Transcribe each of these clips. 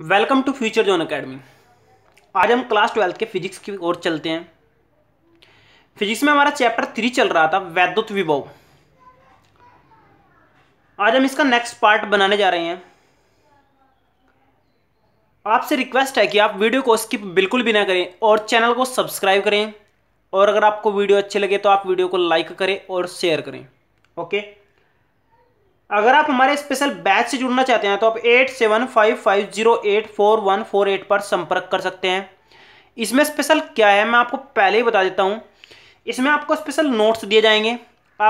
Welcome to Future Zone Academy आज हम class twelfth के फिजिक्स की ओर चलते हैं फिजिक्स में हमारा चैप्टर थ्री चल रहा था वैद्युत विभव आज हम इसका नेक्स्ट पार्ट बनाने जा रहे हैं आपसे रिक्वेस्ट है कि आप वीडियो को स्किप बिल्कुल भी ना करें और चैनल को सब्सक्राइब करें और अगर आपको वीडियो अच्छे लगे तो आप वीडियो को लाइक करें और शेयर करें ओके अगर आप हमारे स्पेशल बैच से जुड़ना चाहते हैं तो आप eight seven five five zero eight four one four eight पर संपर्क कर सकते हैं इसमें स्पेशल क्या है मैं आपको पहले ही बता देता हूँ इसमें आपको स्पेशल नोट्स दिए जाएंगे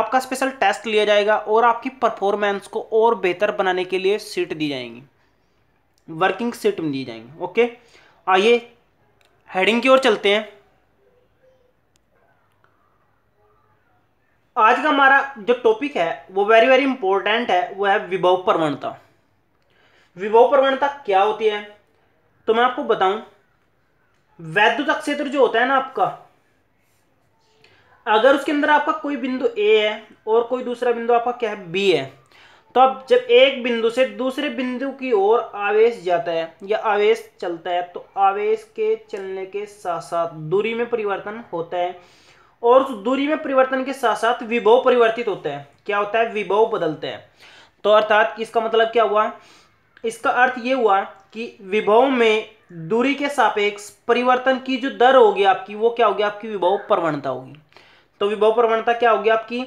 आपका स्पेशल टेस्ट लिया जाएगा और आपकी परफॉर्मेंस को और बेहतर बनाने के लिए सीट दी जाएंगी वर्किंग सीट दी जाएंगी ओके आइए हेडिंग की ओर चलते हैं आज का हमारा जो टॉपिक है वो वेरी वेरी इंपॉर्टेंट है वो है विभव प्रवणता विभव प्रवणता क्या होती है तो मैं आपको बताऊं वैद्युत क्षेत्र जो होता है ना आपका अगर उसके अंदर आपका कोई बिंदु ए है और कोई दूसरा बिंदु आपका क्या है बी है तो अब जब एक बिंदु से दूसरे बिंदु की ओर आवेश जाता है या आवेश चलता है तो आवेश के चलने के साथ साथ दूरी में परिवर्तन होता है और उस दूरी में परिवर्तन के साथ साथ विभव परिवर्तित होते हैं क्या होता है विभव बदलते हैं तो अर्थात इसका मतलब क्या हुआ इसका अर्थ ये हुआ कि विभव में दूरी के सापेक्ष परिवर्तन की जो दर होगी आपकी वो क्या होगी आपकी विभव प्रवणता होगी तो विभव प्रवणता क्या होगी आपकी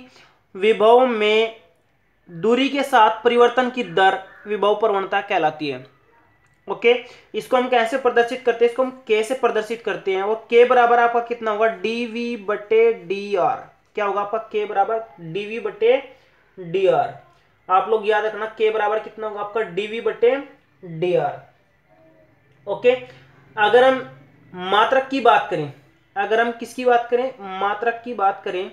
विभव में दूरी के साथ परिवर्तन की दर विभव प्रवणता कहलाती है ओके इसको हम कैसे प्रदर्शित करते हैं इसको हम कैसे प्रदर्शित करते हैं और के बराबर आपका कितना होगा डी वी बटे डी आर क्या होगा आपका के बराबर डी वी बटे डी आर आप लोग याद रखना के बराबर कितना होगा आपका डी वी बटे डी आर ओके अगर हम मात्रक की बात करें अगर हम किसकी बात करें मात्रक की बात करें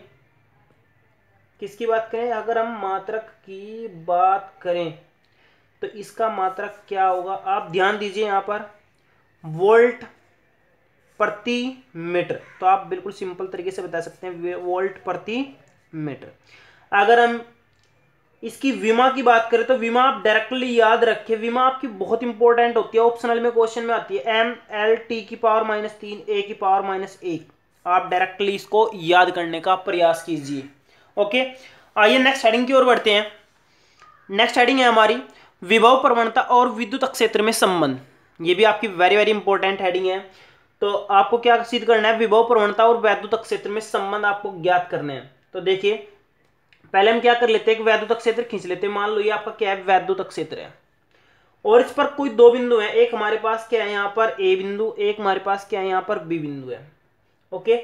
किसकी बात करें अगर हम मात्रक की बात करें तो इसका मात्रक क्या होगा आप ध्यान दीजिए यहाँ पर वोल्ट प्रति मीटर तो आप बिल्कुल सिंपल तरीके से बता सकते हैं वोल्ट प्रति मीटर अगर हम इसकी विमा की बात करें तो विमा आप डायरेक्टली याद रखिए विमा आपकी बहुत इंपॉर्टेंट होती है ऑप्शनल में क्वेश्चन में आती है एम एल टी की पावर माइनस तीन ए की पावर माइनस एक आप डायरेक्टली इसको याद करने का प्रयास कीजिए ओके आइए नेक्स्ट हेडिंग की ओर बढ़ते हैं नेक्स्ट हेडिंग है हमारी विभव प्रवणता और विद्युत क्षेत्र में संबंध ये भी आपकी वेरी वेरी इंपॉर्टेंट हेडिंग है तो आपको क्या सिद्ध करना है विभव प्रवणता और वैद्युत क्षेत्र में संबंध आपको ज्ञात करने हैं तो देखिए पहले हम क्या कर लेते हैं वैद्युत क्षेत्र खींच लेते हैं मान लो ये आपका क्या है वैद्युत क्षेत्र है और इस पर कोई दो बिंदु है एक हमारे पास क्या है यहाँ पर ए बिंदु एक हमारे पास क्या है यहाँ पर बी बिंदु है ओके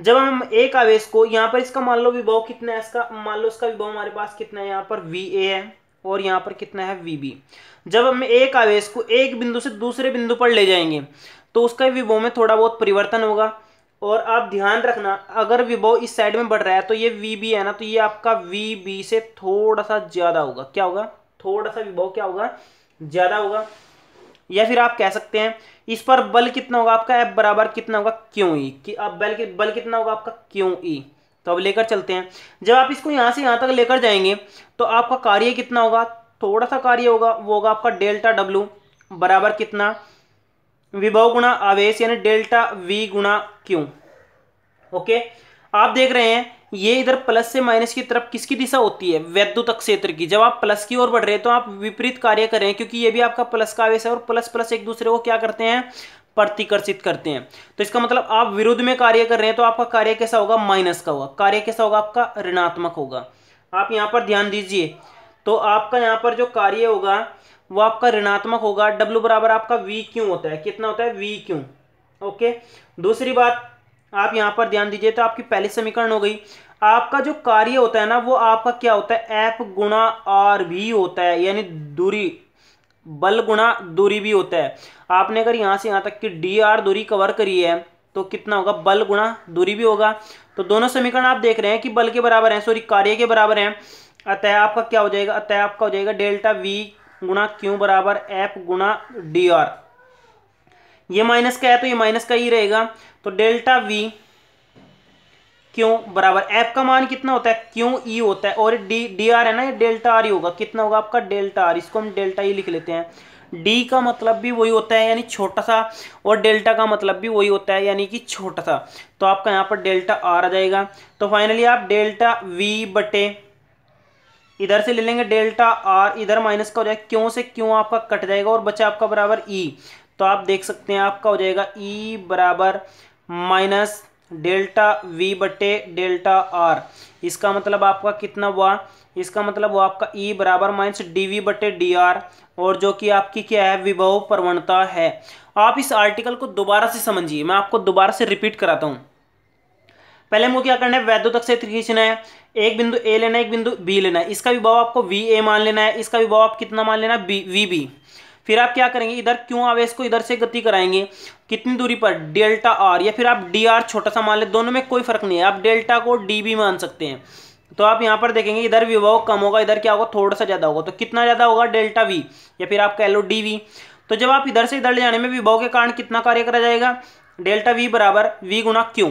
जब हम एक आवेश को यहाँ पर इसका मान लो विभव कितना है इसका मान लो इसका विभव हमारे पास कितना है यहाँ पर वी ए है और यहाँ पर कितना है वी बी जब हम एक आवेश को एक बिंदु से दूसरे बिंदु पर ले जाएंगे तो उसका विभव में थोड़ा बहुत परिवर्तन होगा और आप ध्यान रखना अगर विभव इस साइड में बढ़ रहा है तो ये वी बी है ना तो ये आपका वी बी से थोड़ा सा ज़्यादा होगा क्या होगा थोड़ा सा विभव क्या होगा ज़्यादा होगा या फिर आप कह सकते हैं इस पर बल कितना होगा आपका एफ बराबर कितना होगा क्यों ई e। कि अब बल बल कितना होगा आपका क्यों ई e। तो अब लेकर चलते हैं जब आप इसको यहाँ से यहाँ तक लेकर जाएंगे तो आपका कार्य कितना होगा थोड़ा सा कार्य होगा वो होगा आपका डेल्टा डब्लू बराबर कितना विभव गुणा आवेश यानी डेल्टा वी गुणा क्यू ओके आप देख रहे हैं ये इधर प्लस से माइनस की तरफ किसकी दिशा होती है वैद्युत क्षेत्र की जब आप प्लस की ओर बढ़ रहे हैं तो आप विपरीत कार्य करें क्योंकि ये भी आपका प्लस का आवेश है और प्लस प्लस एक दूसरे को क्या करते हैं प्रतिकर्षित करते हैं तो इसका मतलब आप विरुद्ध में कार्य कर रहे हैं तो आपका कार्य कैसा होगा माइनस का होगा कार्य कैसा होगा आपका ऋणात्मक होगा आप यहाँ पर ध्यान दीजिए तो आपका यहाँ पर जो कार्य होगा वो आपका ऋणात्मक होगा डब्ल्यू बराबर आपका वी क्यों होता है कितना होता है वी क्यों ओके दूसरी बात आप यहाँ पर ध्यान दीजिए तो आपकी पहली समीकरण हो गई आपका जो कार्य होता है ना वो आपका क्या होता है एफ गुणा आर भी होता है यानी दूरी बल गुणा दूरी भी होता है आपने अगर यहाँ से यहाँ तक की डी आर दूरी कवर करी है तो कितना होगा बल गुणा दूरी भी होगा तो दोनों समीकरण आप देख रहे हैं कि बल के बराबर हैं सॉरी कार्य के बराबर हैं अतः आपका क्या हो जाएगा अतः आपका हो जाएगा डेल्टा वी गुणा क्यू बराबर एफ गुणा डी आर ये माइनस का है तो ये माइनस का ही रहेगा तो डेल्टा वी क्यों बराबर एफ का मान कितना होता है क्यों ई e होता है और डी डी आर है ना ये डेल्टा आर ही होगा कितना होगा आपका डेल्टा आर इसको हम डेल्टा ई e लिख लेते हैं डी का मतलब भी वही होता है यानी छोटा सा और डेल्टा का मतलब भी वही होता है यानी कि छोटा सा तो आपका यहाँ पर डेल्टा आर आ जाएगा तो फाइनली आप डेल्टा वी बटे इधर से ले लेंगे डेल्टा आर इधर माइनस का हो जाएगा क्यों से क्यों आपका कट जाएगा और बचा आपका बराबर ई e। तो आप देख सकते हैं आपका हो जाएगा ई बराबर माइनस डेल्टा वी बटे डेल्टा आर इसका मतलब आपका कितना हुआ इसका मतलब वो आपका ई e बराबर माइनस डी वी बटे डी आर और जो कि आपकी क्या है विभव प्रवणता है आप इस आर्टिकल को दोबारा से समझिए मैं आपको दोबारा से रिपीट कराता हूँ पहले हमको क्या करना है वैद्यो तक क्षेत्र खींचना है एक बिंदु ए लेना है एक बिंदु बी लेना है इसका विभाव आपको वी ए मान लेना है इसका विभाव आप कितना मान लेना बी वी बी फिर आप क्या करेंगे इधर क्यों आवेश को इधर से गति कराएंगे कितनी दूरी पर डेल्टा आर या फिर आप डी आर छोटा सा मान ले दोनों में कोई फर्क नहीं है आप डेल्टा को डी भी मान सकते हैं तो आप यहाँ पर देखेंगे इधर विभव कम होगा इधर क्या होगा थोड़ा सा ज़्यादा होगा तो कितना ज़्यादा होगा डेल्टा वी या फिर आप कह लो डी वी तो जब आप इधर से इधर ले जाने में विभव के कारण कितना कार्य करा जाएगा डेल्टा वी बराबर वी गुना क्यू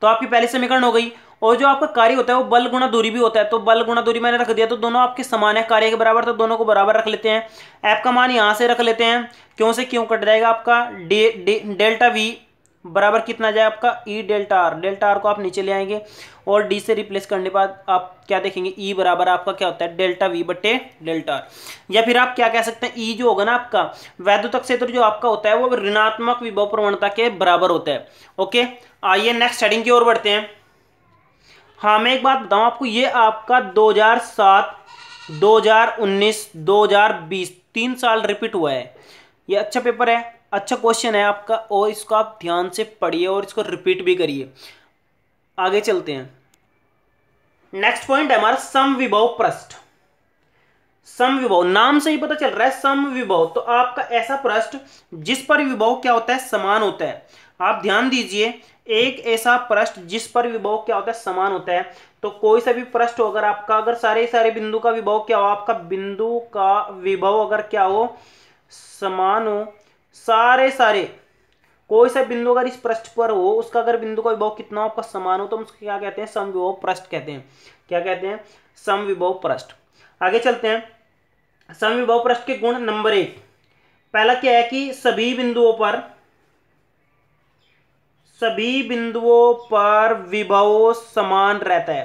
तो आपकी पहली समीकरण हो गई और जो आपका कार्य होता है वो बल गुणा दूरी भी होता है तो बल गुणा दूरी मैंने रख दिया तो दोनों आपके समान है कार्य के बराबर तो दोनों को बराबर रख लेते हैं ऐप का मान यहाँ से रख लेते हैं क्यों से क्यों कट जाएगा आपका डे डेल्टा वी बराबर कितना जाए आपका E delta R delta R को आप नीचे ले आएंगे और डी से रिप्लेस करने के बाद आप क्या देखेंगे ई e बराबर आपका क्या होता है डेल्टा वी बटे डेल्टा आर या फिर आप क्या कह सकते हैं ई e जो होगा ना आपका वैद्युत क्षेत्र जो आपका होता है वो ऋणात्मक विभव प्रवणता के बराबर होता है ओके आइए नेक्स्ट हेडिंग की ओर बढ़ते हैं हाँ मैं एक बात बताऊँ आपको ये आपका 2007, 2019, 2020 तीन साल रिपीट हुआ है ये अच्छा पेपर है अच्छा क्वेश्चन है आपका और इसको आप ध्यान से पढ़िए और इसको रिपीट भी करिए आगे चलते हैं नेक्स्ट पॉइंट है हमारा सम विभव प्रश्न सम विभव नाम से ही पता चल रहा है सम विभव तो आपका ऐसा प्रश्न जिस पर विभव क्या होता है समान होता है आप ध्यान दीजिए एक ऐसा प्रश्न जिस पर विभव क्या होता है समान होता है तो कोई सा भी प्रश्न हो अगर आपका अगर सारे सारे बिंदु का विभव क्या हो आपका बिंदु का विभव अगर क्या हो समान हो सारे सारे कोई सा बिंदु अगर इस पृष्ठ पर हो उसका अगर बिंदु का विभव कितना आपका समान हो तो हम उसको क्या कहते हैं समविभव पृष्ठ कहते हैं क्या कहते हैं समविभव पृष्ठ आगे चलते हैं समविभव पृष्ठ के गुण नंबर एक पहला क्या है कि सभी बिंदुओं पर सभी बिंदुओं पर विभव समान रहता है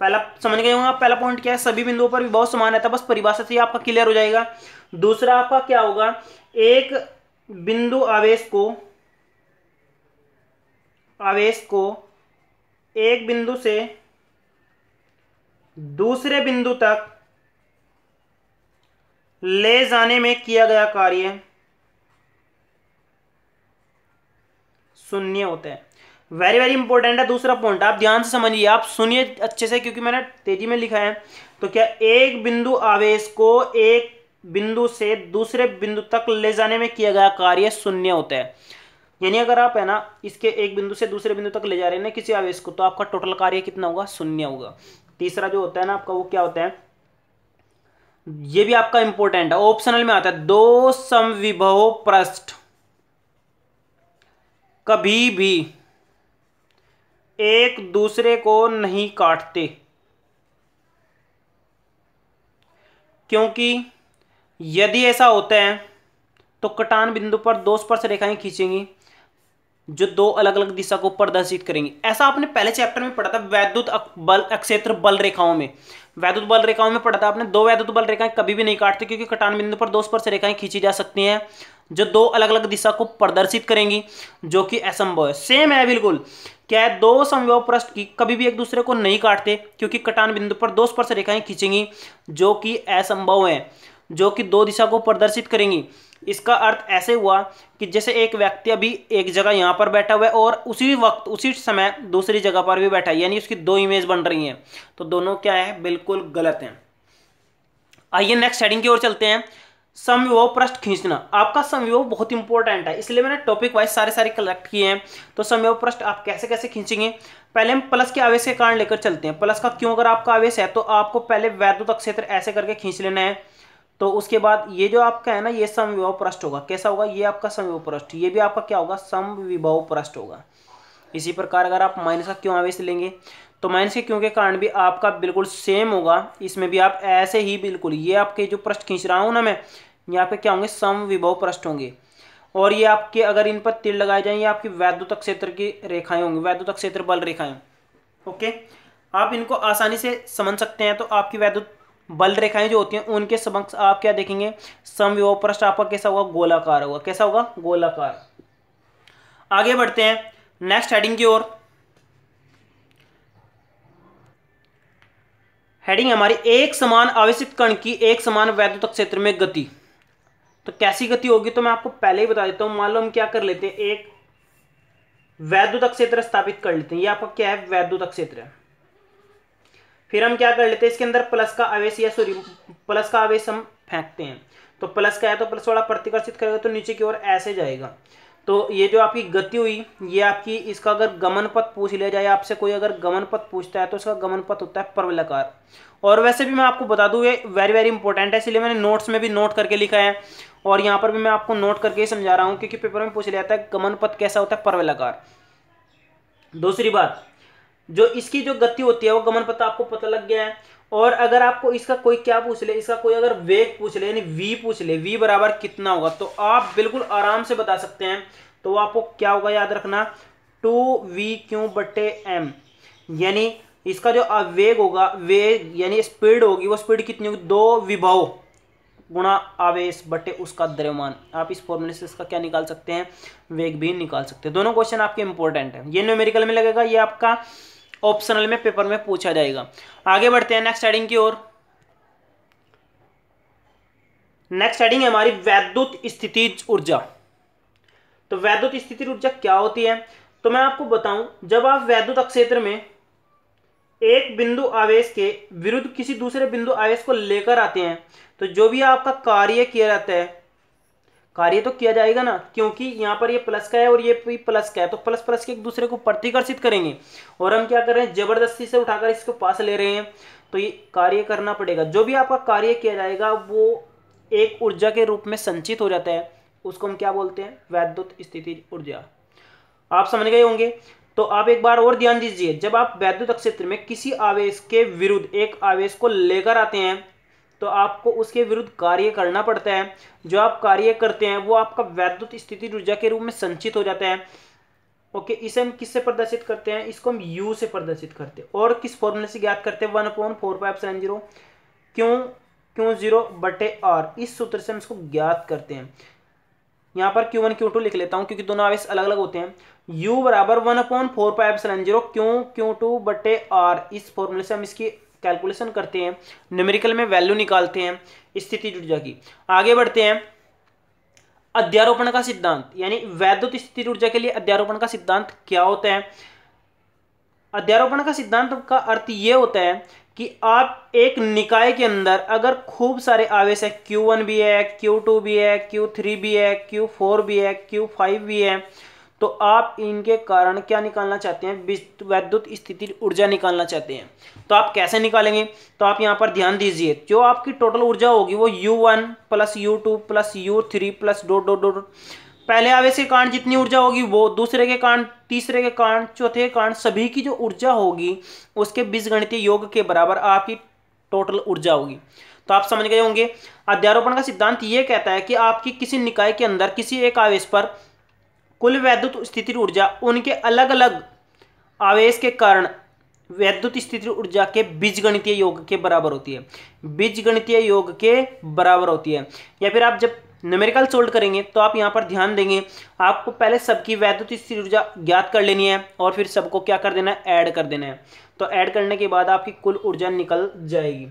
पहला समझ गए होंगे पहला पॉइंट क्या है सभी बिंदुओं पर विभव समान रहता है बस परिभाषा से ही आपका क्लियर हो जाएगा दूसरा आपका क्या होगा एक बिंदु आवेश को आवेश को एक बिंदु से दूसरे बिंदु तक ले जाने में किया गया कार्य शून्य होते हैं वेरी वेरी इंपॉर्टेंट है दूसरा पॉइंट आप ध्यान से समझिए आप सुनिए अच्छे से क्योंकि मैंने तेजी में लिखा है तो क्या एक बिंदु आवेश को एक बिंदु से दूसरे बिंदु तक ले जाने में किया गया कार्य शून्य होता है यानी अगर आप है ना इसके एक बिंदु से दूसरे बिंदु तक ले जा रहे हैं ना किसी आवेश को तो आपका टोटल कार्य कितना होगा शून्य होगा तीसरा जो होता है ना आपका वो क्या होता है ये भी आपका इंपॉर्टेंट है ऑप्शनल में आता है दो समविभव पृष्ठ कभी भी एक दूसरे को नहीं काटते क्योंकि यदि ऐसा होता है तो कटान बिंदु पर दो स्पर्श रेखाएं खींचेंगी जो दो अलग अलग दिशा को प्रदर्शित करेंगे ऐसा आपने पहले चैप्टर में पढ़ा था वैद्युत बल क्षेत्र बल रेखाओं में वैद्युत बल रेखाओं में पढ़ा था आपने दो वैद्युत बल रेखाएं कभी भी नहीं काटते क्योंकि कटान बिंदु पर दो स्पर्श रेखाएं खींची जा सकती हैं जो दो अलग अलग दिशा को प्रदर्शित करेंगी जो कि असंभव है सेम है बिल्कुल क्या है दो संभव पृष्ठ की कभी भी एक दूसरे को नहीं काटते क्योंकि कटान बिंदु पर दो स्पर्श रेखाएं खींचेंगी जो कि असंभव है जो कि दो दिशा को प्रदर्शित करेंगी इसका अर्थ ऐसे हुआ कि जैसे एक व्यक्ति अभी एक जगह यहाँ पर बैठा हुआ है और उसी वक्त उसी समय दूसरी जगह पर भी बैठा है यानी उसकी दो इमेज बन रही हैं तो दोनों क्या है बिल्कुल गलत हैं आइए नेक्स्ट हेडिंग की ओर चलते हैं समविभव पृष्ठ खींचना आपका समविभव बहुत इंपॉर्टेंट है इसलिए मैंने टॉपिक वाइज सारे सारे कलेक्ट किए हैं तो समविभव पृष्ठ आप कैसे कैसे खींचेंगे पहले हम प्लस के आवेश के कारण लेकर चलते हैं प्लस का क्यों अगर आपका आवेश है तो आपको पहले वैद्युत क्षेत्र ऐसे करके खींच लेना है तो उसके बाद ये जो आपका है ना ये समविभव पृष्ठ होगा कैसा होगा ये आपका समविभव पृष्ठ ये भी आपका क्या होगा समविभव पृष्ठ होगा इसी प्रकार अगर आप माइनस का क्यों आवेश लेंगे तो माइनस के क्यों के कारण भी आपका बिल्कुल सेम होगा इसमें भी आप ऐसे ही बिल्कुल ये आपके जो पृष्ठ खींच रहा हूँ ना मैं ये आपके क्या होंगे समविभव पृष्ठ होंगे और ये आपके अगर इन पर तीर लगाए जाए ये आपकी वैद्युत क्षेत्र की रेखाएं होंगी वैद्युत क्षेत्र बल रेखाएं ओके आप इनको आसानी से समझ सकते हैं तो आपकी वैद्युत बल रेखाएं जो होती हैं उनके समक्ष आप क्या देखेंगे समविभव आपका कैसा होगा गोलाकार होगा कैसा होगा गोलाकार आगे बढ़ते हैं नेक्स्ट हेडिंग की ओर हेडिंग हमारी एक समान आवेशित कण की एक समान वैद्युत क्षेत्र में गति तो कैसी गति होगी तो मैं आपको पहले ही बता देता हूं मान लो हम क्या कर लेते हैं एक वैद्युत क्षेत्र स्थापित कर लेते हैं ये आपका क्या है वैद्युत क्षेत्र है फिर हम क्या कर लेते हैं इसके अंदर प्लस का आवेश या सॉरी प्लस का आवेश हम फेंकते हैं तो प्लस का है तो प्लस वाला प्रतिकर्षित करेगा तो नीचे की ओर ऐसे जाएगा तो ये जो आपकी गति हुई ये आपकी इसका अगर गमन पथ पूछ लिया जाए आपसे कोई अगर गमन पथ पूछता है तो इसका गमन पथ होता है परवलकार और वैसे भी मैं आपको बता दूँ ये वेरी वेरी इंपॉर्टेंट है इसलिए मैंने नोट्स में भी नोट करके लिखा है और यहाँ पर भी मैं आपको नोट करके ही समझा रहा हूँ क्योंकि पेपर में पूछ लिया जाता है गमन पथ कैसा होता है परवलकार दूसरी बात जो इसकी जो गति होती है वो गमन पथ आपको पता लग गया है और अगर आपको इसका कोई क्या पूछ ले इसका कोई अगर वेग पूछ ले यानी वी पूछ ले वी बराबर कितना होगा तो आप बिल्कुल आराम से बता सकते हैं तो आपको क्या होगा याद रखना टू वी क्यू बटे एम यानी इसका जो वेग होगा वेग यानी स्पीड होगी वो स्पीड कितनी होगी दो विभव गुणा आवेश बटे उसका द्रव्यमान आप इस फॉर्मूले से इसका क्या निकाल सकते हैं वेग भी निकाल सकते हैं दोनों क्वेश्चन आपके इंपॉर्टेंट है ये न्यूमेरिकल में लगेगा ये आपका ऑप्शनल में पेपर में पूछा जाएगा आगे बढ़ते हैं नेक्स्ट हेडिंग की ओर नेक्स्ट हेडिंग है हमारी वैद्युत स्थिति ऊर्जा तो वैद्युत स्थिति ऊर्जा क्या होती है तो मैं आपको बताऊं जब आप वैद्युत क्षेत्र में एक बिंदु आवेश के विरुद्ध किसी दूसरे बिंदु आवेश को लेकर आते हैं तो जो भी आपका कार्य किया जाता है कार्य तो किया जाएगा ना क्योंकि यहाँ पर ये प्लस का है और ये भी प्लस का है तो प्लस प्लस के एक दूसरे को प्रतिकर्षित करेंगे और हम क्या कर रहे हैं जबरदस्ती से उठाकर इसको पास ले रहे हैं तो ये कार्य करना पड़ेगा जो भी आपका कार्य किया जाएगा वो एक ऊर्जा के रूप में संचित हो जाता है उसको हम क्या बोलते हैं वैद्युत स्थिति ऊर्जा आप समझ गए होंगे तो आप एक बार और ध्यान दीजिए जब आप वैद्युत क्षेत्र में किसी आवेश के विरुद्ध एक आवेश को लेकर आते हैं तो आपको उसके विरुद्ध कार्य करना पड़ता है जो आप कार्य करते हैं वो आपका वैद्युत स्थिति ऊर्जा के रूप में संचित हो जाता है ओके इसे हम किससे प्रदर्शित करते हैं इसको हम यू से प्रदर्शित करते हैं और किस फॉर्मूले से ज्ञात करते हैं one upon four five seven zero क्यों क्यों जीरो बटे आर इस सूत्र से हम इसको ज्ञात करते हैं यहाँ पर क्यू वन क्यू टू लिख लेता हूँ क्योंकि दोनों आवेश अलग अलग होते हैं यू बराबर one upon four five seven zero क्यों क्यू टू बटे आर इस फॉर्मूले से हम इसकी कैलकुलेशन करते हैं न्यूमेरिकल में वैल्यू निकालते हैं स्थिति ऊर्जा की आगे बढ़ते हैं अध्यारोपण का सिद्धांत यानी वैद्युत स्थिति ऊर्जा के लिए अध्यारोपण का सिद्धांत क्या होता है अध्यारोपण का सिद्धांत का अर्थ ये होता है कि आप एक निकाय के अंदर अगर खूब सारे आवेश है क्यू वन भी है क्यू टू भी है क्यू थ्री भी है क्यू फोर भी है क्यू Q5 भी है तो आप इनके कारण क्या निकालना चाहते हैं वैद्युत स्थिति ऊर्जा निकालना चाहते हैं तो आप कैसे निकालेंगे तो आप यहाँ पर ध्यान दीजिए जो आपकी टोटल ऊर्जा होगी वो U one plus U two plus U three plus डो डो डो पहले आवेश के कारण जितनी ऊर्जा होगी वो दूसरे के कारण तीसरे के कारण चौथे के कारण सभी की जो ऊर्जा होगी उसके बीजगणितीय योग के बराबर आपकी टोटल ऊर्जा होगी तो आप समझ गए होंगे अध्यारोपण का सिद्धांत ये कहता है कि आपकी किसी निकाय के अंदर किसी एक आवेश पर कुल वैद्युत स्थिति ऊर्जा उनके अलग अलग आवेश के कारण वैद्युत स्थिति ऊर्जा के बीजगणितीय योग के बराबर होती है बीजगणितीय योग के बराबर होती है या फिर आप जब न्यूमेरिकल सोल्ड करेंगे तो आप यहाँ पर ध्यान देंगे आपको पहले सबकी वैद्युत स्थिति ऊर्जा ज्ञात कर लेनी है और फिर सबको क्या कर देना है ऐड कर देना है तो ऐड करने के बाद आपकी कुल ऊर्जा निकल जाएगी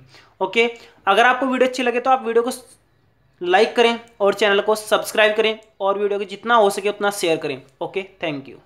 ओके अगर आपको वीडियो अच्छी लगे तो आप वीडियो को लाइक करें और चैनल को सब्सक्राइब करें और वीडियो को जितना हो सके उतना शेयर करें ओके थैंक यू